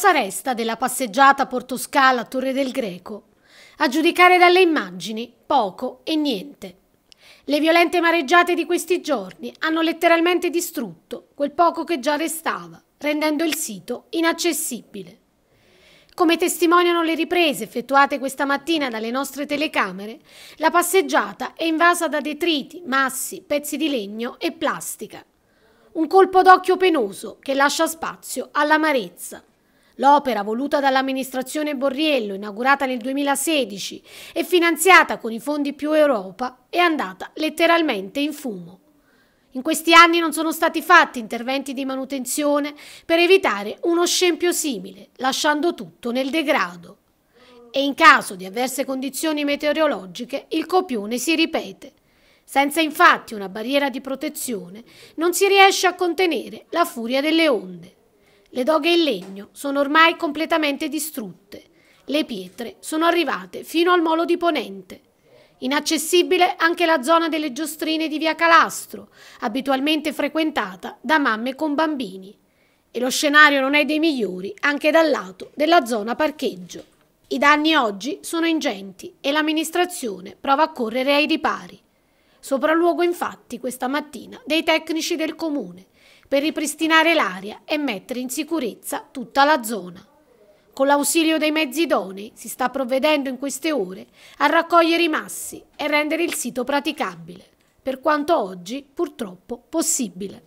Cosa resta della passeggiata Portoscala a Torre del Greco? A giudicare dalle immagini, poco e niente. Le violente mareggiate di questi giorni hanno letteralmente distrutto quel poco che già restava, rendendo il sito inaccessibile. Come testimoniano le riprese effettuate questa mattina dalle nostre telecamere, la passeggiata è invasa da detriti, massi, pezzi di legno e plastica. Un colpo d'occhio penoso che lascia spazio all'amarezza. L'opera, voluta dall'amministrazione Borriello, inaugurata nel 2016 e finanziata con i fondi più Europa, è andata letteralmente in fumo. In questi anni non sono stati fatti interventi di manutenzione per evitare uno scempio simile, lasciando tutto nel degrado. E in caso di avverse condizioni meteorologiche il copione si ripete. Senza infatti una barriera di protezione non si riesce a contenere la furia delle onde. Le doghe in legno sono ormai completamente distrutte. Le pietre sono arrivate fino al molo di Ponente. Inaccessibile anche la zona delle giostrine di via Calastro, abitualmente frequentata da mamme con bambini. E lo scenario non è dei migliori anche dal lato della zona parcheggio. I danni oggi sono ingenti e l'amministrazione prova a correre ai ripari. Sopralluogo infatti questa mattina dei tecnici del comune per ripristinare l'aria e mettere in sicurezza tutta la zona. Con l'ausilio dei mezzi idonei si sta provvedendo in queste ore a raccogliere i massi e rendere il sito praticabile, per quanto oggi purtroppo possibile.